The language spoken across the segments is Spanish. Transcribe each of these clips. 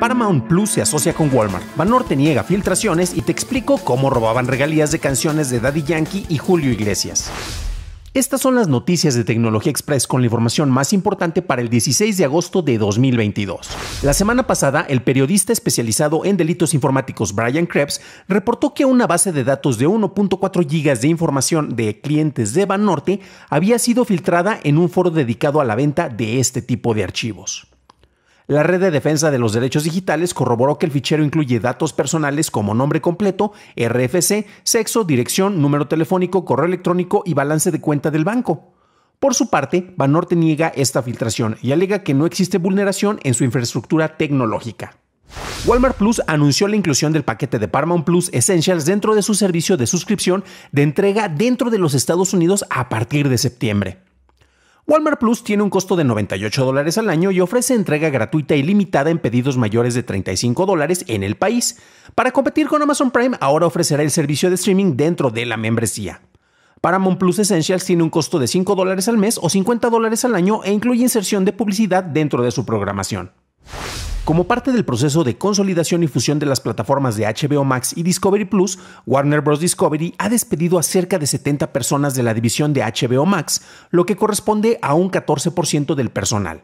Paramount Plus se asocia con Walmart. Banorte niega filtraciones y te explico cómo robaban regalías de canciones de Daddy Yankee y Julio Iglesias. Estas son las noticias de Tecnología Express con la información más importante para el 16 de agosto de 2022. La semana pasada, el periodista especializado en delitos informáticos Brian Krebs reportó que una base de datos de 1.4 gigas de información de clientes de Banorte había sido filtrada en un foro dedicado a la venta de este tipo de archivos. La Red de Defensa de los Derechos Digitales corroboró que el fichero incluye datos personales como nombre completo, RFC, sexo, dirección, número telefónico, correo electrónico y balance de cuenta del banco. Por su parte, Banorte niega esta filtración y alega que no existe vulneración en su infraestructura tecnológica. Walmart Plus anunció la inclusión del paquete de Paramount Plus Essentials dentro de su servicio de suscripción de entrega dentro de los Estados Unidos a partir de septiembre. Walmart Plus tiene un costo de 98 dólares al año y ofrece entrega gratuita y limitada en pedidos mayores de 35 dólares en el país. Para competir con Amazon Prime, ahora ofrecerá el servicio de streaming dentro de la membresía. Paramount Plus Essentials tiene un costo de 5 dólares al mes o 50 dólares al año e incluye inserción de publicidad dentro de su programación. Como parte del proceso de consolidación y fusión de las plataformas de HBO Max y Discovery Plus, Warner Bros. Discovery ha despedido a cerca de 70 personas de la división de HBO Max, lo que corresponde a un 14% del personal.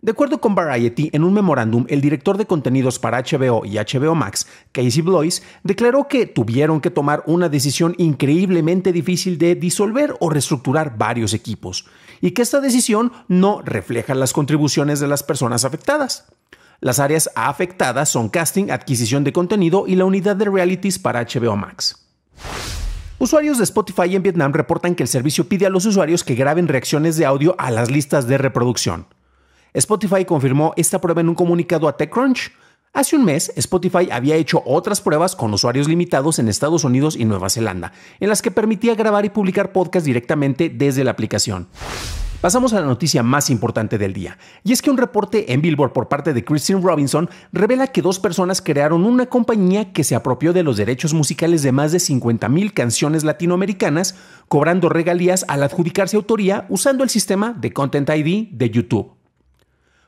De acuerdo con Variety, en un memorándum, el director de contenidos para HBO y HBO Max, Casey Blois, declaró que tuvieron que tomar una decisión increíblemente difícil de disolver o reestructurar varios equipos, y que esta decisión no refleja las contribuciones de las personas afectadas. Las áreas afectadas son casting, adquisición de contenido y la unidad de realities para HBO Max. Usuarios de Spotify en Vietnam reportan que el servicio pide a los usuarios que graben reacciones de audio a las listas de reproducción. Spotify confirmó esta prueba en un comunicado a TechCrunch. Hace un mes, Spotify había hecho otras pruebas con usuarios limitados en Estados Unidos y Nueva Zelanda, en las que permitía grabar y publicar podcasts directamente desde la aplicación. Pasamos a la noticia más importante del día, y es que un reporte en Billboard por parte de Christine Robinson revela que dos personas crearon una compañía que se apropió de los derechos musicales de más de 50.000 canciones latinoamericanas, cobrando regalías al adjudicarse autoría usando el sistema de Content ID de YouTube.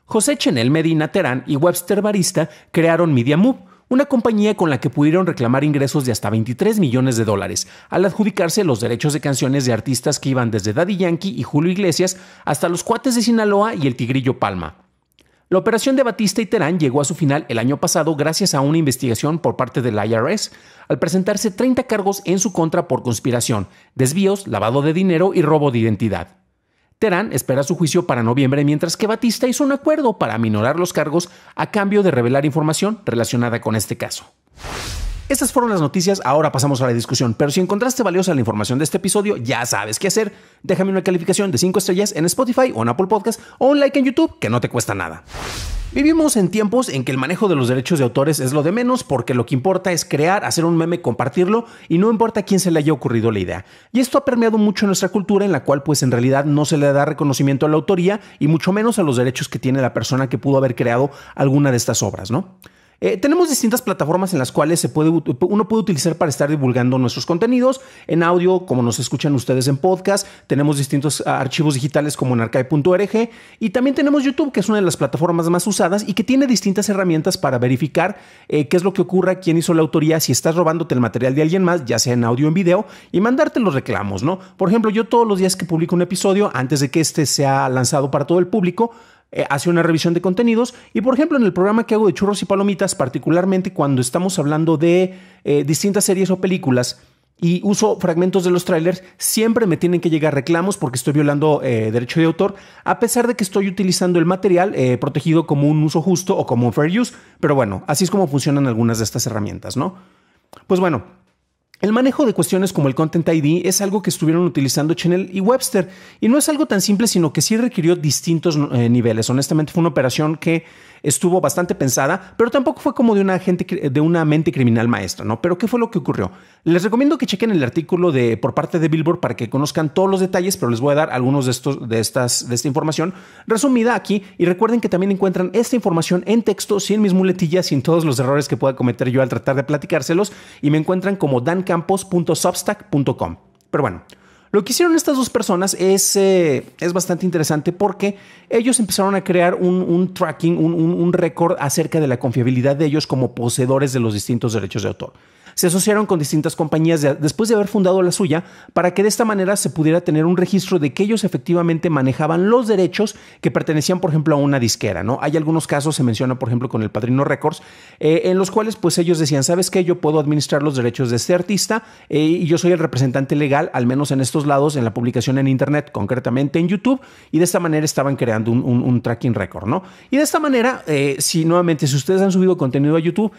José Chenel Medina Terán y Webster Barista crearon MediaMove, una compañía con la que pudieron reclamar ingresos de hasta 23 millones de dólares, al adjudicarse los derechos de canciones de artistas que iban desde Daddy Yankee y Julio Iglesias hasta los cuates de Sinaloa y el Tigrillo Palma. La operación de Batista y Terán llegó a su final el año pasado gracias a una investigación por parte del IRS, al presentarse 30 cargos en su contra por conspiración, desvíos, lavado de dinero y robo de identidad. Terán espera su juicio para noviembre, mientras que Batista hizo un acuerdo para minorar los cargos a cambio de revelar información relacionada con este caso. Estas fueron las noticias, ahora pasamos a la discusión, pero si encontraste valiosa la información de este episodio, ya sabes qué hacer. Déjame una calificación de 5 estrellas en Spotify o en Apple Podcast o un like en YouTube, que no te cuesta nada. Vivimos en tiempos en que el manejo de los derechos de autores es lo de menos porque lo que importa es crear, hacer un meme, compartirlo y no importa a quién se le haya ocurrido la idea. Y esto ha permeado mucho nuestra cultura en la cual pues en realidad no se le da reconocimiento a la autoría y mucho menos a los derechos que tiene la persona que pudo haber creado alguna de estas obras, ¿no? Eh, tenemos distintas plataformas en las cuales se puede, uno puede utilizar para estar divulgando nuestros contenidos en audio, como nos escuchan ustedes en podcast. Tenemos distintos ah, archivos digitales como en archive.org y también tenemos YouTube, que es una de las plataformas más usadas y que tiene distintas herramientas para verificar eh, qué es lo que ocurre, quién hizo la autoría, si estás robándote el material de alguien más, ya sea en audio o en video, y mandarte los reclamos, ¿no? Por ejemplo, yo todos los días que publico un episodio, antes de que este sea lanzado para todo el público, eh, hace una revisión de contenidos y por ejemplo en el programa que hago de churros y palomitas, particularmente cuando estamos hablando de eh, distintas series o películas, y uso fragmentos de los trailers, siempre me tienen que llegar reclamos porque estoy violando eh, derecho de autor, a pesar de que estoy utilizando el material protegido como un uso justo o como un fair use. Pero bueno, así es como funcionan algunas de estas herramientas, ¿no? Pues bueno, el manejo de cuestiones como el Content ID es algo que estuvieron utilizando Channel y Webster, y no es algo tan simple, sino que sí requirió distintos eh, niveles. Honestamente, fue una operación que estuvo bastante pensada, pero tampoco fue como de una, gente, de una mente criminal maestra, ¿no? Pero ¿qué fue lo que ocurrió? Les recomiendo que chequen el artículo de, por parte de Billboard para que conozcan todos los detalles, pero les voy a dar algunos de, estos, de, estas, de esta información resumida aquí, y recuerden que también encuentran esta información en texto, sin mis muletillas, sin todos los errores que pueda cometer yo al tratar de platicárselos, y me encuentran como Dan campos.substack.com. Pero bueno, lo que hicieron estas dos personas es, eh, bastante interesante porque ellos empezaron a crear un, tracking, un, un, un récord acerca de la confiabilidad de ellos como poseedores de los distintos derechos de autor se asociaron con distintas compañías después de haber fundado la suya para que de esta manera se pudiera tener un registro de que ellos efectivamente manejaban los derechos que pertenecían, por ejemplo, a una disquera. ¿no? Hay algunos casos, se menciona, por ejemplo, con el Padrino Records, eh, en los cuales pues ellos decían, ¿sabes qué? Yo puedo administrar los derechos de este artista eh, y yo soy el representante legal, al menos en estos lados, en la publicación en Internet, concretamente en YouTube, y de esta manera estaban creando un, tracking record, ¿no? Y de esta manera, eh, si nuevamente, si ustedes han subido contenido a YouTube,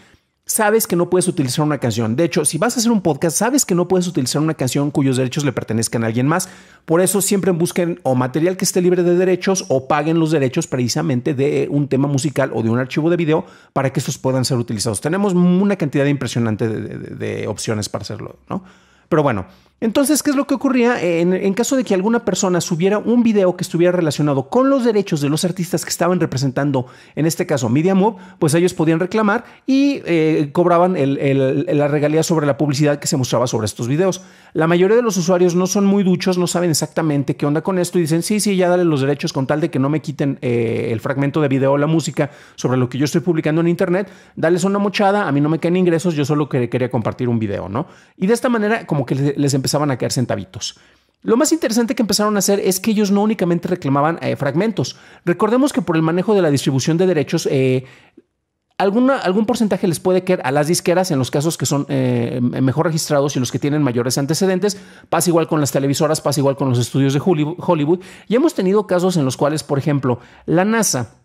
sabes que no puedes utilizar una canción. De hecho, si vas a hacer un podcast, sabes que no puedes utilizar una canción cuyos derechos le pertenezcan a alguien más. Por eso siempre busquen o material que esté libre de derechos o paguen los derechos precisamente de un tema musical o de un archivo de video para que estos puedan ser utilizados. Tenemos una cantidad impresionante de, opciones para hacerlo, ¿no? Pero bueno, entonces, ¿qué es lo que ocurría? En, caso de que alguna persona subiera un video que estuviera relacionado con los derechos de los artistas que estaban representando, en este caso MediaMob, pues ellos podían reclamar y eh, cobraban la regalía sobre la publicidad que se mostraba sobre estos videos. La mayoría de los usuarios no son muy duchos, no saben exactamente qué onda con esto y dicen, sí, sí, ya dale los derechos con tal de que no me quiten eh, el fragmento de video o la música sobre lo que yo estoy publicando en Internet, dales una mochada, a mí no me caen ingresos, yo solo quería compartir un video, ¿no? Y de esta manera como que les, empezó empezaban a caer centavitos. Lo más interesante que empezaron a hacer es que ellos no únicamente reclamaban eh, fragmentos. Recordemos que por el manejo de la distribución de derechos, eh, algún porcentaje les puede caer a las disqueras en los casos que son eh, em, mejor registrados y los que tienen mayores antecedentes. Pasa igual con las televisoras, pasa igual con los estudios de Hollywood. Y hemos tenido casos en los cuales, por ejemplo, la NASA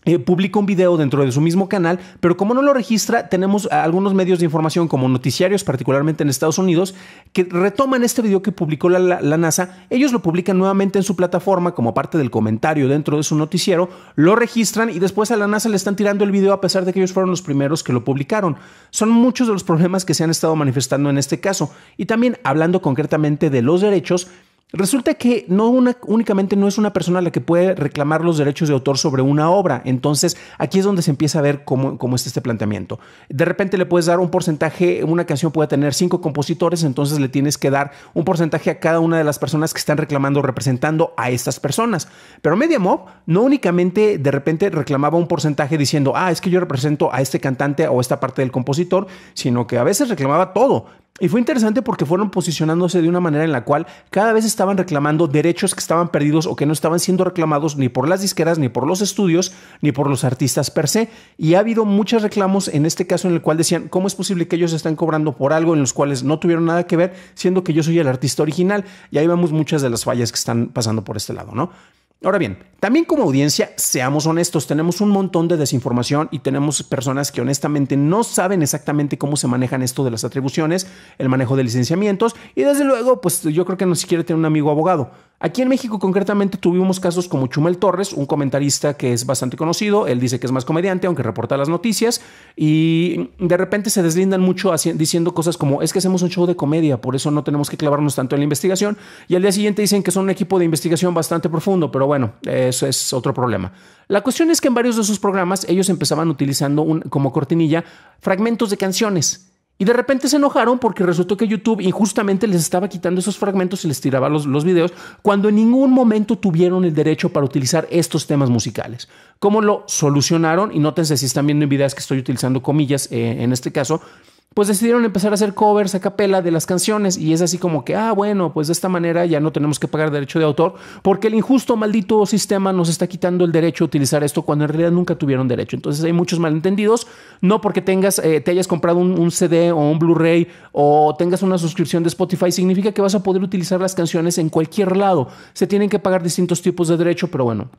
publicó eh, publica un video dentro de su mismo canal, pero como no lo registra, tenemos algunos medios de información como noticiarios, particularmente en Estados Unidos, que retoman este video que publicó la, la, NASA, ellos lo publican nuevamente en su plataforma como parte del comentario dentro de su noticiero, lo registran y después a la NASA le están tirando el video a pesar de que ellos fueron los primeros que lo publicaron. Son muchos de los problemas que se han estado manifestando en este caso y también hablando concretamente de los derechos, Resulta que no únicamente no es una persona la que puede reclamar los derechos de autor sobre una obra. Entonces, aquí es donde se empieza a ver cómo, cómo está este planteamiento. De repente le puedes dar un porcentaje, una canción puede tener cinco compositores, entonces le tienes que dar un porcentaje a cada una de las personas que están reclamando, representando a estas personas. Pero Media Mob no únicamente de repente reclamaba un porcentaje diciendo, ah, es que yo represento a este cantante o esta parte del compositor, sino que a veces reclamaba todo. Y fue interesante porque fueron posicionándose de una manera en la cual cada vez estaban reclamando derechos que estaban perdidos o que no estaban siendo reclamados ni por las disqueras, ni por los estudios, ni por los artistas per se. Y ha habido muchos reclamos en este caso en el cual decían, ¿cómo es posible que ellos están cobrando por algo en los cuales no tuvieron nada que ver, siendo que yo soy el artista original? Y ahí vemos muchas de las fallas que están pasando por este lado, ¿no? Ahora bien, también como audiencia, seamos honestos, tenemos un montón de desinformación y tenemos personas que honestamente no saben exactamente cómo se manejan esto de las atribuciones, el manejo de licenciamientos y desde luego, pues yo creo que no siquiera tiene un amigo abogado. Aquí en México concretamente tuvimos casos como Chumel Torres, un comentarista que es bastante conocido, él dice que es más comediante, aunque reporta las noticias, y de repente se deslindan mucho diciendo cosas como, es que hacemos un show de comedia, por eso no tenemos que clavarnos tanto en la investigación, y al día siguiente dicen que son un equipo de investigación bastante profundo, pero bueno, eso es otro problema. La cuestión es que en varios de sus programas ellos empezaban utilizando como cortinilla fragmentos de canciones. Y de repente se enojaron porque resultó que YouTube injustamente les estaba quitando esos fragmentos y les tiraba los, videos cuando en ningún momento tuvieron el derecho para utilizar estos temas musicales. ¿Cómo lo solucionaron? Y nótense si están viendo en videos que estoy utilizando comillas eh, en este caso pues decidieron empezar a hacer covers a capela de las canciones y es así como que, ah, bueno, pues de esta manera ya no tenemos que pagar derecho de autor porque el injusto maldito sistema nos está quitando el derecho a utilizar esto cuando en realidad nunca tuvieron derecho. Entonces hay muchos malentendidos, no porque tengas, eh, te hayas comprado un, un CD o un Blu-ray o tengas una suscripción de Spotify, significa que vas a poder utilizar las canciones en cualquier lado. Se tienen que pagar distintos tipos de derecho, pero bueno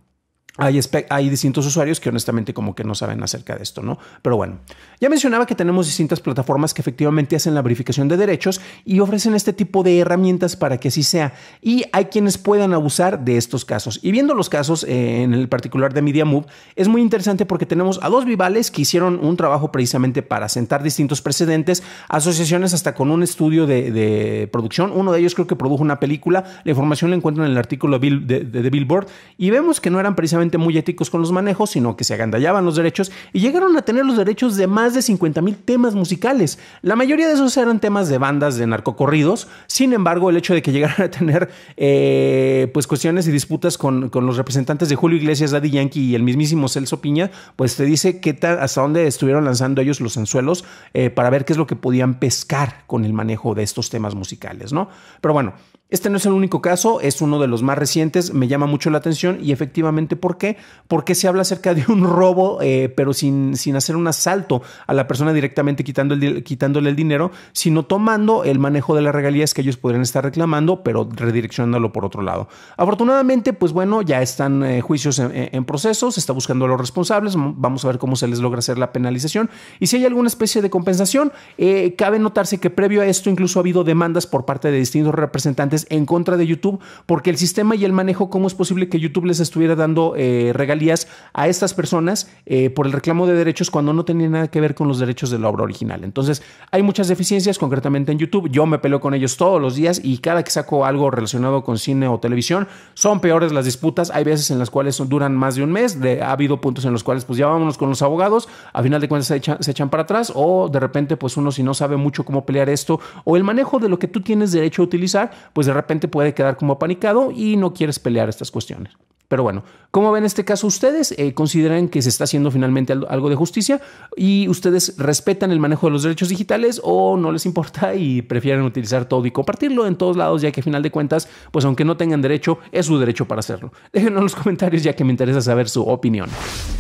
hay, distintos usuarios que honestamente como que no saben acerca de esto, ¿no? Pero bueno, ya mencionaba que tenemos distintas plataformas que efectivamente hacen la verificación de derechos y ofrecen este tipo de herramientas para que así sea. Y hay quienes puedan abusar de estos casos. Y viendo los casos, eh, en el particular de MediaMove, es muy interesante porque tenemos a dos vivales que hicieron un trabajo precisamente para sentar distintos precedentes, asociaciones hasta con un estudio de, producción. Uno de ellos creo que produjo una película. La información la encuentran en el artículo de Billboard. Y vemos que no eran precisamente muy éticos con los manejos, sino que se agandallaban los derechos y llegaron a tener los derechos de más de 50 mil temas musicales. La mayoría de esos eran temas de bandas de narcocorridos, sin embargo el hecho de que llegaran a tener eh, pues cuestiones y disputas con, los representantes de Julio Iglesias, Daddy Yankee y el mismísimo Celso Piña, pues te dice qué tal, hasta dónde estuvieron lanzando ellos los anzuelos eh, para ver qué es lo que podían pescar con el manejo de estos temas musicales, ¿no? Pero bueno, este no es el único caso, es uno de los más recientes, me llama mucho la atención y efectivamente por ¿Por qué? Porque se habla acerca de un robo, eh, pero sin, sin hacer un asalto a la persona directamente quitando quitándole el dinero, sino tomando el manejo de las regalías que ellos podrían estar reclamando, pero redireccionándolo por otro lado. Afortunadamente, pues bueno, ya están eh, juicios en, proceso, se está buscando a los responsables, vamos a ver cómo se les logra hacer la penalización y si hay alguna especie de compensación. Eh, cabe notarse que previo a esto incluso ha habido demandas por parte de distintos representantes en contra de YouTube porque el sistema y el manejo, cómo es posible que YouTube les estuviera dando eh, regalías a estas personas eh, por el reclamo de derechos cuando no tenía nada que ver con los derechos de la obra original. Entonces, hay muchas deficiencias, concretamente en YouTube. Yo me peleo con ellos todos los días y cada que saco algo relacionado con cine o televisión, son peores las disputas. Hay veces en las cuales duran más de un mes. De, ha habido puntos en los cuales, pues ya vámonos con los abogados. A final de cuentas, se, se echan para atrás o de repente, pues uno si no sabe mucho cómo pelear esto o el manejo de lo que tú tienes derecho a utilizar, pues de repente puede quedar como apanicado y no quieres pelear estas cuestiones. Pero bueno, ¿cómo ven este caso ustedes? Eh, ¿Consideran que se está haciendo finalmente algo de justicia? ¿Y ustedes respetan el manejo de los derechos digitales o no les importa y prefieren utilizar todo y compartirlo en todos lados, ya que a final de cuentas, pues aunque no tengan derecho, es su derecho para hacerlo? Déjenlo en los comentarios ya que me interesa saber su opinión.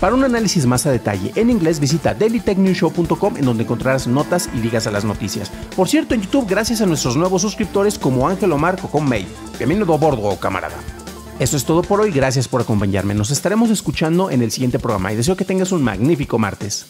Para un análisis más a detalle en inglés, visita dailytechnewshow.com en donde encontrarás notas y ligas a las noticias. Por cierto, en YouTube, gracias a nuestros nuevos suscriptores como Ángel Marco con May. Bienvenido a bordo, camarada. Eso es todo por hoy, gracias por acompañarme. Nos estaremos escuchando en el siguiente programa y deseo que tengas un magnífico martes.